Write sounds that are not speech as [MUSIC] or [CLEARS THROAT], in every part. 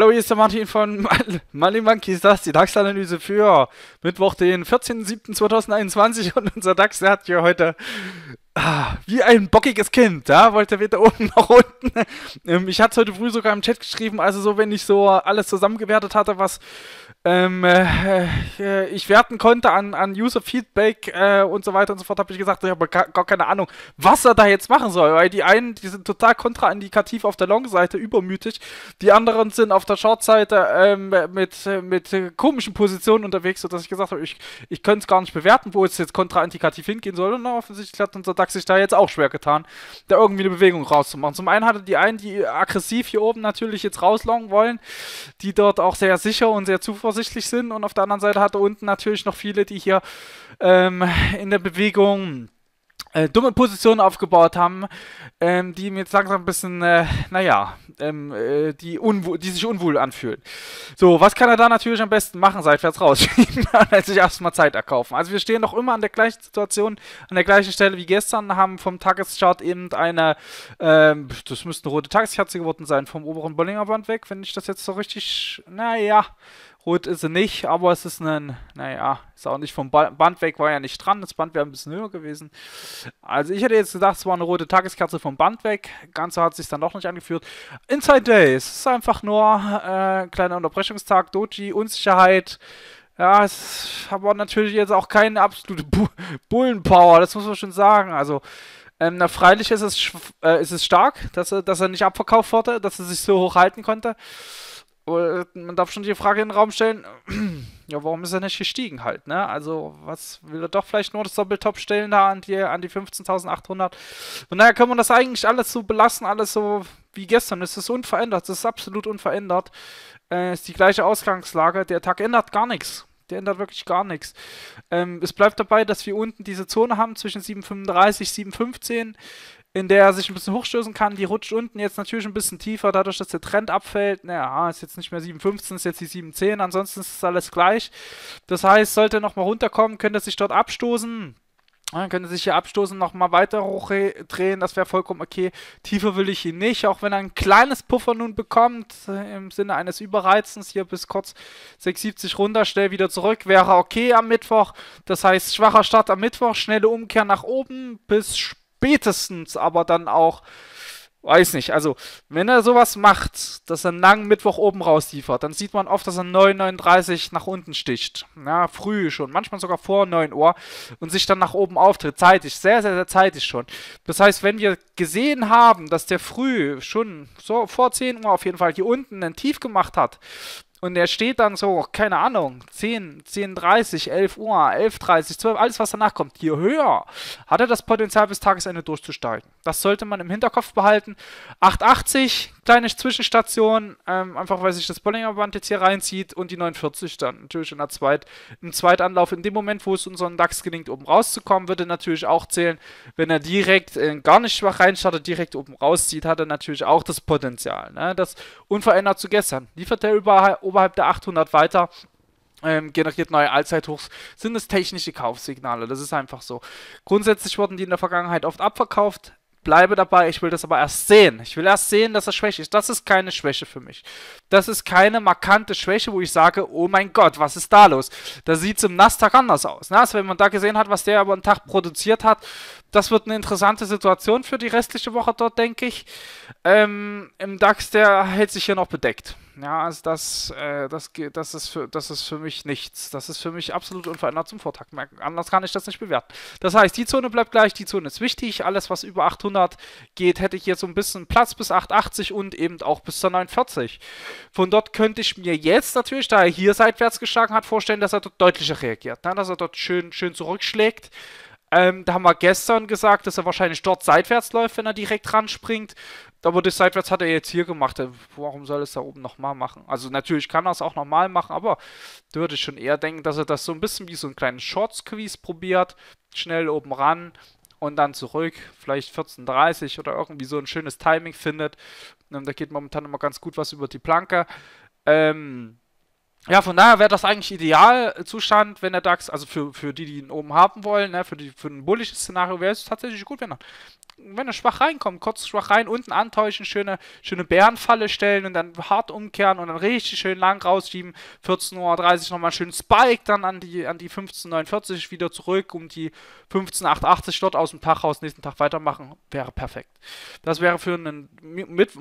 Hallo, hier ist der Martin von Money Mal Monkeys, das ist die DAX-Analyse für Mittwoch, den 14.07.2021 und unser DAX, der hat hier heute ah, wie ein bockiges Kind, da ja? wollte weder oben noch unten. Ähm, ich hatte es heute früh sogar im Chat geschrieben, also so, wenn ich so alles zusammengewertet hatte, was ähm, äh, äh, ich werten konnte an, an User Feedback äh, und so weiter und so fort, habe ich gesagt, ich habe gar, gar, keine Ahnung, was er da jetzt machen soll. Weil die einen, die sind total kontraindikativ auf der Long-Seite, übermütig. Die anderen sind auf der Short-Seite ähm, mit, mit komischen Positionen unterwegs, sodass ich gesagt habe, ich, ich könnte es gar nicht bewerten, wo es jetzt kontraindikativ hingehen soll. Und offensichtlich hat unser DAX sich da jetzt auch schwer getan, da irgendwie eine Bewegung rauszumachen. Zum einen hatte die einen, die aggressiv hier oben natürlich jetzt rauslongen wollen, die dort auch sehr sicher und sehr zuverlässig unvorsichtig sind und auf der anderen Seite hat er unten natürlich noch viele, die hier ähm, in der Bewegung äh, dumme Positionen aufgebaut haben, ähm, die ihm jetzt langsam ein bisschen, äh, naja, ähm, äh, die, die, sich unwohl anfühlen. So, was kann er da natürlich am besten machen? Seitwärts rausschieben [LAUGHS] und sich erstmal Zeit erkaufen. Also wir stehen noch immer an der gleichen Situation, an der gleichen Stelle wie gestern, haben vom Tageschart eben eine, ähm, das müsste eine rote Tageskerze geworden sein, vom oberen Bollingerband weg, wenn ich das jetzt so richtig, naja, Hood ist sie nicht, aber es ist ein, naja, ist auch nicht vom Band weg, war ja nicht dran. Das Band wäre ein bisschen höher gewesen. Also ich hätte jetzt gedacht, es war eine rote Tageskerze vom Band weg. Ganze hat sich dann doch nicht angeführt. Inside Days ist einfach nur äh, ein kleiner Unterbrechungstag, Doji, Unsicherheit. Ja, es hat aber natürlich jetzt auch keine absolute Bu Bullenpower, das muss man schon sagen. Also, ähm, na, freilich ist es, äh, ist es stark, dass er, dass er nicht abverkauft wurde, dass er sich so hoch halten konnte. Äh, man darf schon die Frage in den Raum stellen, [CLEARS THROAT] ja, warum ist er nicht gestiegen halt, ne? Also, was will er doch vielleicht nur das Doppeltop stellen da an die, an die 15.800? Von daher können wir das eigentlich alles so belassen, alles so wie gestern. Es ist unverändert, es ist absolut unverändert. Äh, es äh, ist die gleiche Ausgangslage, der Tag ändert gar nichts. Der ändert wirklich gar nichts. Ähm, es bleibt dabei, dass wir unten diese Zone haben zwischen 7,35 7,15, in der er sich ein bisschen hochstößen kann. Die rutscht unten jetzt natürlich ein bisschen tiefer, dadurch, dass der Trend abfällt. Naja, ist jetzt nicht mehr 7,15, ist jetzt die 7,10. Ansonsten ist alles gleich. Das heißt, sollte er nochmal runterkommen, könnte er sich dort abstoßen. Dann könnte sich hier abstoßen, nochmal weiter hochdrehen, das wäre vollkommen okay. Tiefer will ich ihn nicht, auch wenn er ein kleines Puffer nun bekommt, äh, im Sinne eines Überreizens hier bis kurz 670 runter, schnell wieder zurück, wäre okay am Mittwoch. Das heißt, schwacher Start am Mittwoch, schnelle Umkehr nach oben bis spätestens, aber dann auch Weiß nicht, also wenn er sowas macht, dass er einen langen Mittwoch oben rausliefert, dann sieht man oft, dass er 9,39 nach unten sticht. Ja, früh schon, manchmal sogar vor 9 Uhr und sich dann nach oben auftritt. Zeitig, sehr, sehr, sehr zeitig schon. Das heißt, wenn wir gesehen haben, dass der früh schon so vor 10 Uhr auf jeden Fall hier unten ein Tief gemacht hat, und er steht dann so, keine Ahnung, 10, 10.30, 11 Uhr, 11.30, 12, alles was danach kommt, hier höher, hat er das Potenzial bis Tagesende durchzusteigen. Das sollte man im Hinterkopf behalten. 880, kleine Zwischenstation, ähm, einfach weil sich das Bollinger Band jetzt hier reinzieht und die 49 dann natürlich in der Zweit, im Zweitanlauf. In dem Moment, wo es unseren DAX gelingt, oben rauszukommen, würde natürlich auch zählen, wenn er direkt äh, gar nicht schwach reinstartet, direkt oben rauszieht, hat er natürlich auch das Potenzial. Ne? Das unverändert zu gestern. Liefert er über, oberhalb der 800 weiter. Ähm, generiert neue Allzeithochs, sind es technische Kaufsignale. Das ist einfach so. Grundsätzlich wurden die in der Vergangenheit oft abverkauft bleibe dabei, ich will das aber erst sehen. Ich will erst sehen, dass er Schwäche ist. Das ist keine Schwäche für mich. Das ist keine markante Schwäche, wo ich sage, oh mein Gott, was ist da los? Da sieht es im Nasdaq anders aus. Ne? Also wenn man da gesehen hat, was der aber einen Tag produziert hat, das wird eine interessante Situation für die restliche Woche dort, denke ich. Ähm, Im DAX, der hält sich hier noch bedeckt. Ja, also das, äh, das, das, ist für, das ist für mich nichts. Das ist für mich absolut unverändert zum Vortag. Anders kann ich das nicht bewerten. Das heißt, die Zone bleibt gleich, die Zone ist wichtig. Alles, was über 800 geht, hätte ich jetzt so ein bisschen Platz bis 880 und eben auch bis zur 49. Von dort könnte ich mir jetzt natürlich, da er hier seitwärts geschlagen hat, vorstellen, dass er dort deutlicher reagiert. Ne? Dass er dort schön, schön zurückschlägt. Ähm, da haben wir gestern gesagt, dass er wahrscheinlich dort seitwärts läuft, wenn er direkt ranspringt. Aber das Seitwärts hat er jetzt hier gemacht. Äh, warum soll er es da oben nochmal machen? Also natürlich kann er es auch nochmal machen, aber würde ich schon eher denken, dass er das so ein bisschen wie so einen kleinen Short-Squeeze probiert. Schnell oben ran und dann zurück. Vielleicht 14.30 oder irgendwie so ein schönes Timing findet. Ähm, da geht momentan immer ganz gut was über die Planke. Ähm, ja, von daher wäre das eigentlich Idealzustand, wenn der DAX, also für, für die, die ihn oben haben wollen, ne, für, die, für ein bullisches Szenario wäre es tatsächlich gut, wenn er, wenn er schwach reinkommt, kurz schwach rein, unten antäuschen, schöne, schöne Bärenfalle stellen und dann hart umkehren und dann richtig schön lang rausschieben, 14.30 Uhr nochmal schön Spike, dann an die, an die 15.49 wieder zurück, um die 15.880 dort aus dem Tag raus, nächsten Tag weitermachen, wäre perfekt. Das wäre für einen,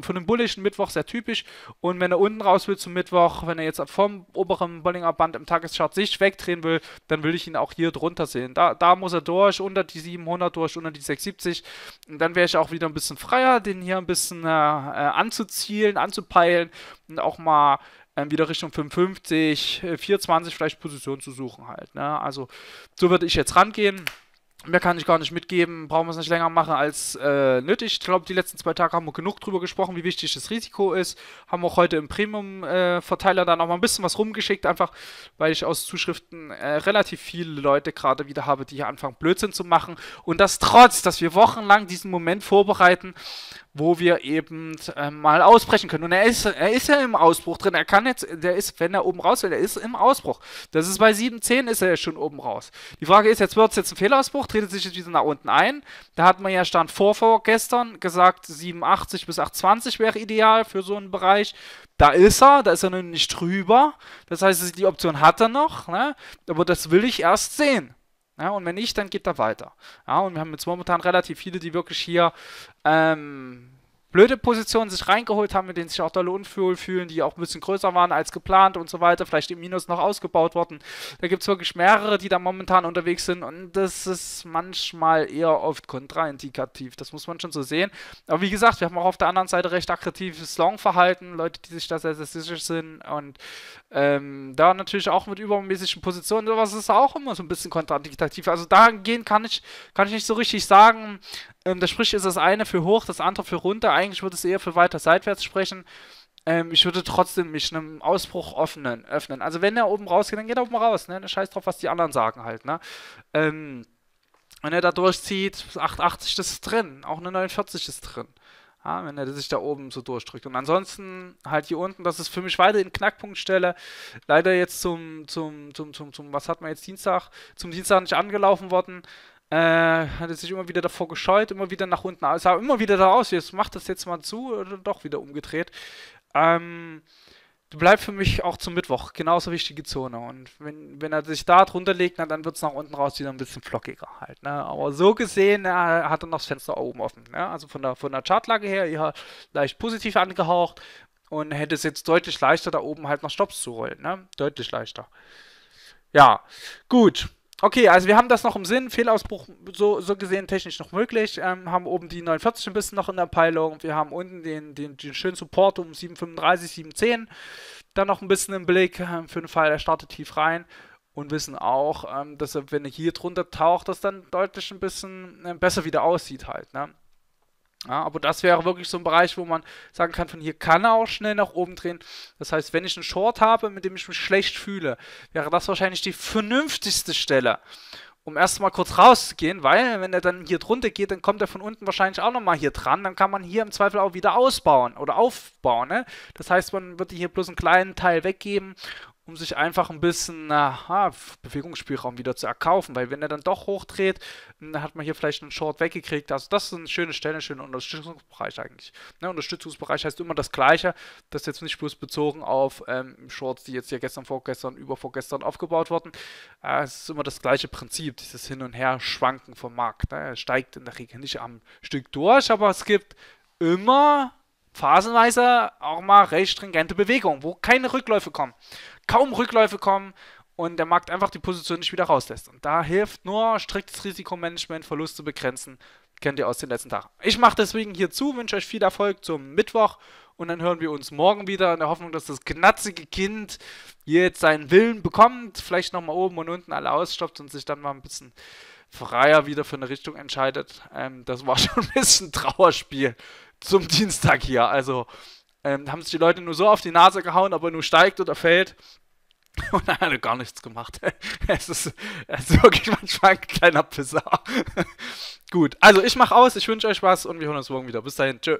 für einen bullischen Mittwoch sehr typisch und wenn er unten raus will zum Mittwoch, wenn er jetzt vom oberen Bollinger Band im Tageschart sich wegdrehen will, dann will ich ihn auch hier drunter sehen. Da, da muss er durch, unter die 700 durch, unter die 670. Und dann wäre ich auch wieder ein bisschen freier, den hier ein bisschen äh, äh anzuzielen, anzupeilen und auch mal äh, wieder Richtung 55, 420 äh, vielleicht Position zu suchen halt. Ne? Also so würde ich jetzt rangehen. Mehr kann ich gar nicht mitgeben, brauchen wir es nicht länger machen als äh, nötig. Ich glaube, die letzten zwei Tage haben wir genug drüber gesprochen, wie wichtig das Risiko ist. Haben auch heute im Premium-Verteiler äh, dann auch mal ein bisschen was rumgeschickt, einfach weil ich aus Zuschriften äh, relativ viele Leute gerade wieder habe, die hier anfangen, Blödsinn zu machen. Und das trotz, dass wir wochenlang diesen Moment vorbereiten, wo wir eben äh, mal ausbrechen können. Und er ist, er ist ja im Ausbruch drin. Er kann jetzt, der ist, wenn er oben raus will, er ist im Ausbruch. Das ist bei 7.10 ist er ja schon oben raus. Die Frage ist, jetzt wird es jetzt ein Fehlausbruch, dreht sich jetzt wieder nach unten ein. Da hat man ja Stand vor, vorgestern gesagt, 87 bis 820 wäre ideal für so einen Bereich. Da ist er, da ist er noch nicht drüber. Das heißt, die Option hat er noch, ne? aber das will ich erst sehen. Ja, und wenn nicht, dann geht er weiter. Ja, und wir haben jetzt momentan relativ viele, die wirklich hier ähm, blöde Positionen sich reingeholt haben, mit denen sich auch dolle unwohl fühlen, die auch ein bisschen größer waren als geplant und so weiter, vielleicht im Minus noch ausgebaut worden. Da gibt es wirklich mehrere, die da momentan unterwegs sind und das ist manchmal eher oft kontraindikativ. Das muss man schon so sehen. Aber wie gesagt, wir haben auch auf der anderen Seite recht aggressives Long-Verhalten, Leute, die sich da sehr, sehr sicher sind und ähm, da natürlich auch mit übermäßigen Positionen, sowas ist auch immer so ein bisschen kontraindikativ. Also dahingehend kann ich, kann ich nicht so richtig sagen, ähm, das spricht ist das eine für hoch, das andere für runter. Eigentlich würde es eher für weiter seitwärts sprechen. Ähm, ich würde trotzdem mich einem Ausbruch offenen, öffnen. Also wenn er oben rausgeht, dann geht er oben raus. Ne? Scheiß drauf, was die anderen sagen halt. Ne? Ähm, wenn er da durchzieht, 880 das ist drin, auch eine 49 ist drin. Ja, wenn er sich da oben so durchdrückt. Und ansonsten halt hier unten, das ist für mich weiterhin Knackpunktstelle. Leider jetzt zum, zum, zum, zum, zum, was hat man jetzt Dienstag? Zum Dienstag nicht angelaufen worden. Äh, er sich immer wieder davor gescheut, immer wieder nach unten, sah immer wieder da aus, jetzt mach das jetzt mal zu, oder doch wieder umgedreht. Ähm, bleibst für mich auch zum Mittwoch genauso wichtige Zone. Und wenn, wenn er sich da drunter legt, na, dann wird es nach unten raus wieder ein bisschen flockiger halt. Ne? Aber so gesehen na, äh, hat er noch das Fenster oben offen. Ne? Also von der, von der Chartlage her eher leicht positiv angehaucht und hätte es jetzt deutlich leichter, da oben halt noch Stops zu rollen. Ne? Deutlich leichter. Ja, gut. Okay, also wir haben das noch im Sinn. Fehlausbruch so, so gesehen technisch noch möglich. Ähm, haben oben die 49 ein bisschen noch in der Peilung. Wir haben unten den, den, den schönen Support um 735, 710. Dann noch ein bisschen im Blick ähm, für den Fall, er startet tief rein. Und wissen auch, ähm, dass er, wenn er hier drunter taucht, das dann deutlich ein bisschen äh, besser wieder aussieht halt. Ne? Ja, aber das wäre wirklich so ein Bereich, wo man sagen kann, von hier kann er auch schnell nach oben drehen. Das heißt, wenn ich einen Short habe, mit dem ich mich schlecht fühle, wäre das wahrscheinlich die vernünftigste Stelle, um erstmal kurz rauszugehen, weil wenn er dann hier drunter geht, dann kommt er von unten wahrscheinlich auch nochmal hier dran. Dann kann man hier im Zweifel auch wieder ausbauen oder aufbauen. Ne? Das heißt, man würde hier bloß einen kleinen Teil weggeben um sich einfach ein bisschen aha, Bewegungsspielraum wieder zu erkaufen, weil wenn er dann doch hochdreht, dann hat man hier vielleicht einen Short weggekriegt. Also das ist eine schöne Stelle, ein schöner Unterstützungsbereich eigentlich. Ne, Unterstützungsbereich heißt immer das Gleiche, das ist jetzt nicht bloß bezogen auf ähm, Shorts, die jetzt hier gestern, vorgestern, übervorgestern aufgebaut wurden. Äh, es ist immer das gleiche Prinzip, dieses Hin- und Her-Schwanken vom Markt. Ne? Er steigt in der Regel nicht am Stück durch, aber es gibt immer phasenweise auch mal recht stringente Bewegungen, wo keine Rückläufe kommen, kaum Rückläufe kommen und der Markt einfach die Position nicht wieder rauslässt. Und da hilft nur striktes Risikomanagement, Verluste begrenzen, kennt ihr aus den letzten Tagen. Ich mache deswegen hier zu, wünsche euch viel Erfolg zum Mittwoch und dann hören wir uns morgen wieder in der Hoffnung, dass das knatzige Kind jetzt seinen Willen bekommt, vielleicht nochmal oben und unten alle ausstopft und sich dann mal ein bisschen freier wieder für eine Richtung entscheidet. Ähm, das war [LAUGHS] schon ein bisschen ein Trauerspiel zum [LAUGHS] Dienstag hier. Also ähm, haben sich die Leute nur so auf die Nase gehauen, aber nur steigt oder fällt. [LAUGHS] Und dann hat er gar nichts gemacht. [LAUGHS] Es ist, es ist wirklich manchmal ein kleiner Pisser. Gut, also ich mache aus, ich wünsche euch was und wir hören uns morgen wieder. Bis dahin, tschö.